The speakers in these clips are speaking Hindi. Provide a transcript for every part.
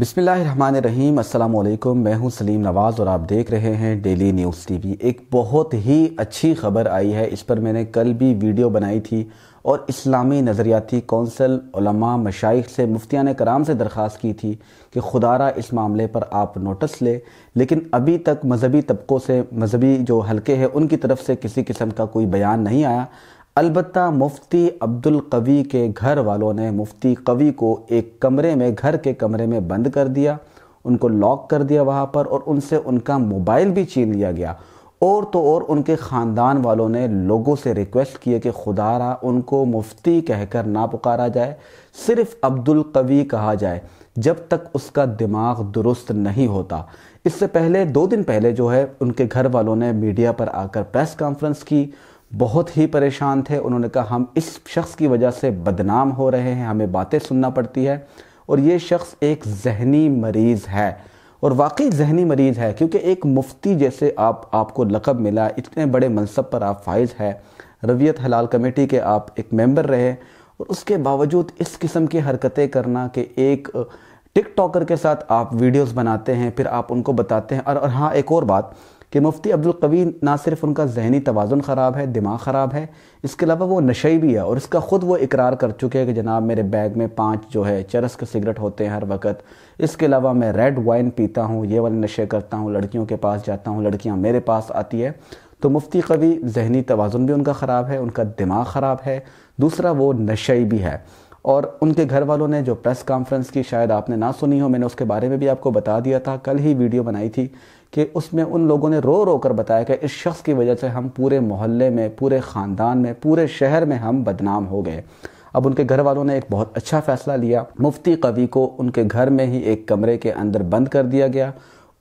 बिसमीम अल्लाम मैं हूं सलीम नवाज़ और आप देख रहे हैं डेली न्यूज़ टीवी एक बहुत ही अच्छी खबर आई है इस पर मैंने कल भी वीडियो बनाई थी और इस्लामी नज़रियाती कौंसल उलमा मशाइख से मुफ्तियान कराम से दरख्वास्त की थी कि खुदारा इस मामले पर आप नोटिस लें लेकिन अभी तक मजहबी तबकों से मजहबी जो हल्के हैं उनकी तरफ से किसी किस्म का कोई बयान नहीं आया अलबत् मुफ्ती अब्दुल कवी के घर वालों ने मुफ्ती कवी को एक कमरे में घर के कमरे में बंद कर दिया उनको लॉक कर दिया वहाँ पर और उनसे उनका मोबाइल भी छीन लिया गया और तो और उनके ख़ानदान वालों ने लोगों से रिक्वेस्ट किए कि खुदारा उनको मुफ्ती कहकर ना पुकारा जाए सिर्फ अब्दुल कवी कहा जाए जब तक उसका दिमाग दुरुस्त नहीं होता इससे पहले दो दिन पहले जो है उनके घर वालों ने मीडिया पर आकर प्रेस कॉन्फ्रेंस की बहुत ही परेशान थे उन्होंने कहा हम इस शख्स की वजह से बदनाम हो रहे हैं हमें बातें सुनना पड़ती है और ये शख्स एक जहनी मरीज़ है और वाकई जहनी मरीज़ है क्योंकि एक मुफ्ती जैसे आप आपको लकब मिला इतने बड़े मनसब पर आप फाइज है रवियत हलाल कमेटी के आप एक मेंबर रहे और उसके बावजूद इस किस्म की हरकतें करना कि एक टिकटॉकर के साथ आप वीडियोस बनाते हैं फिर आप उनको बताते हैं और, और हाँ एक और बात कि मुफ्ती अब्दुल कवी ना सिर्फ उनका जहनी तोज़ुन ख़राब है दिमाग ख़राब है इसके अलावा वो नशे भी है और इसका ख़ुद वो इकरार कर चुके हैं कि जनाब मेरे बैग में पाँच जो है चरस के सिगरेट होते हैं हर वक्त इसके अलावा मैं रेड वाइन पीता हूँ ये वाले नशे करता हूँ लड़कियों के पास जाता हूँ लड़कियाँ मेरे पास आती है तो मुफ्ती कवी जहनी तोज़ुन भी उनका ख़राब है उनका दिमाग ख़राब है दूसरा वो नशे भी है और उनके घर वालों ने जो प्रेस कॉन्फ्रेंस की शायद आपने ना सुनी हो मैंने उसके बारे में भी आपको बता दिया था कल ही वीडियो बनाई थी कि उसमें उन लोगों ने रो रो कर बताया कि इस शख्स की वजह से हम पूरे मोहल्ले में पूरे ख़ानदान में पूरे शहर में हम बदनाम हो गए अब उनके घर वालों ने एक बहुत अच्छा फैसला लिया मुफ्ती कवि को उनके घर में ही एक कमरे के अंदर बंद कर दिया गया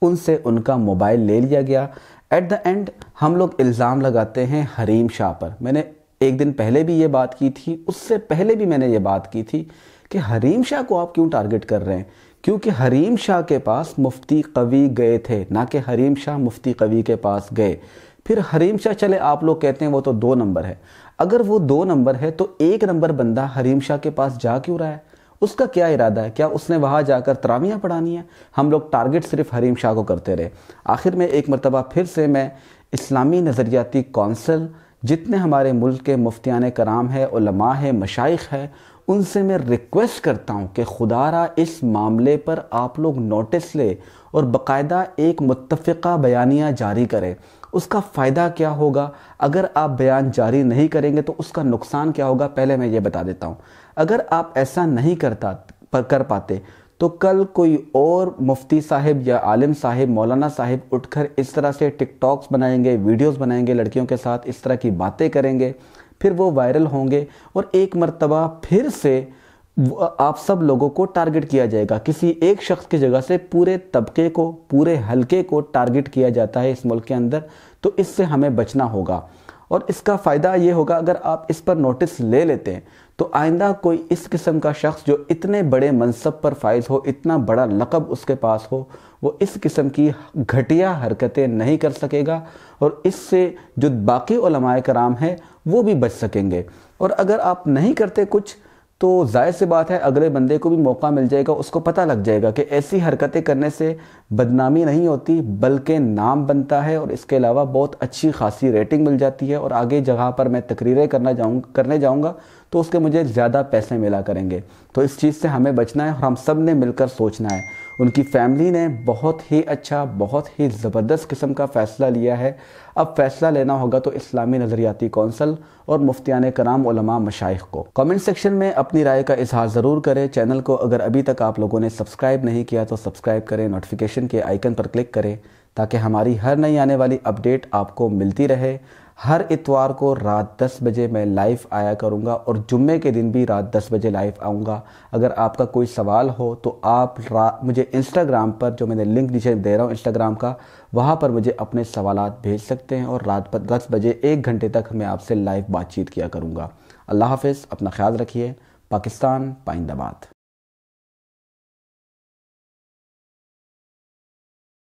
उनसे उनका मोबाइल ले लिया गया एट द एंड हम लोग इल्ज़ाम लगाते हैं हरीम शाह पर मैंने एक दिन पहले भी ये बात की थी उससे पहले भी मैंने ये बात की थी कि हरीम शाह को आप क्यों टारगेट कर रहे हैं क्योंकि हरीम शाह के पास मुफ्ती कवि गए थे ना कि हरीम शाह मुफ्ती कवि के पास गए फिर हरीम शाह चले आप लोग कहते हैं वो तो दो नंबर है अगर वो दो नंबर है तो एक नंबर बंदा हरीम शाह के पास जा क्यों रहा है उसका क्या इरादा है क्या उसने वहाँ जाकर तरावियाँ पढ़ानी है हम लोग टारगेट सिर्फ हरीम शाह को करते रहे आखिर में एक मरतबा फिर से मैं इस्लामी नज़रियाती कौंसल जितने हमारे मुल्क के मुफ्तियान कराम है उलमा है मशाइ है उनसे मैं रिक्वेस्ट करता हूँ कि खुदारा इस मामले पर आप लोग नोटिस ले और बाकायदा एक मुतफ़ा बयानिया जारी करें उसका फ़ायदा क्या होगा अगर आप बयान जारी नहीं करेंगे तो उसका नुकसान क्या होगा पहले मैं ये बता देता हूँ अगर आप ऐसा नहीं करता पर कर पाते तो कल कोई और मुफ्ती साहिब या आलिम साहब मौलाना साहब उठकर इस तरह से टिकटॉक्स बनाएंगे वीडियोस बनाएंगे लड़कियों के साथ इस तरह की बातें करेंगे फिर वो वायरल होंगे और एक मरतबा फिर से आप सब लोगों को टारगेट किया जाएगा किसी एक शख्स की जगह से पूरे तबके को पूरे हलके को टारगेट किया जाता है इस मुल्क के अंदर तो इससे हमें बचना होगा और इसका फ़ायदा ये होगा अगर आप इस पर नोटिस ले लेते हैं तो आइंदा कोई इस किस्म का शख्स जो इतने बड़े मनसब पर फाइज हो इतना बड़ा लकब उसके पास हो वो इस किस्म की घटिया हरकतें नहीं कर सकेगा और इससे जो बाकी कराम हैं वो भी बच सकेंगे और अगर आप नहीं करते कुछ तो जाहिर सी बात है अगले बंदे को भी मौका मिल जाएगा उसको पता लग जाएगा कि ऐसी हरकतें करने से बदनामी नहीं होती बल्कि नाम बनता है और इसके अलावा बहुत अच्छी खासी रेटिंग मिल जाती है और आगे जगह पर मैं तकरीरें करना जाऊँ करने जाऊँगा तो उसके मुझे ज़्यादा पैसे मिला करेंगे तो इस चीज़ से हमें बचना है और हम सब ने मिलकर सोचना है उनकी फैमिली ने बहुत ही अच्छा बहुत ही ज़बरदस्त किस्म का फ़ैसला लिया है अब फ़ैसला लेना होगा तो इस्लामी नज़रियाती कौंसल और मुफ्तियान कराम मशाइ को कमेंट सेक्शन में अपनी राय का इजहार ज़रूर करें चैनल को अगर अभी तक आप लोगों ने सब्सक्राइब नहीं किया तो सब्सक्राइब करें नोटिफिकेशन के आइकन पर क्लिक करें ताकि हमारी हर नई आने वाली अपडेट आपको मिलती रहे हर इतवार को रात 10 बजे मैं लाइव आया करूँगा और जुम्मे के दिन भी रात 10 बजे लाइव आऊँगा अगर आपका कोई सवाल हो तो आप मुझे इंस्टाग्राम पर जो मैंने लिंक नीचे दे रहा हूँ इंस्टाग्राम का वहाँ पर मुझे अपने सवाल भेज सकते हैं और रात पर दस बजे एक घंटे तक मैं आपसे लाइव बातचीत किया करूँगा अल्लाह हाफ़ अपना ख्याल रखिए पाकिस्तान पाइंदाबाद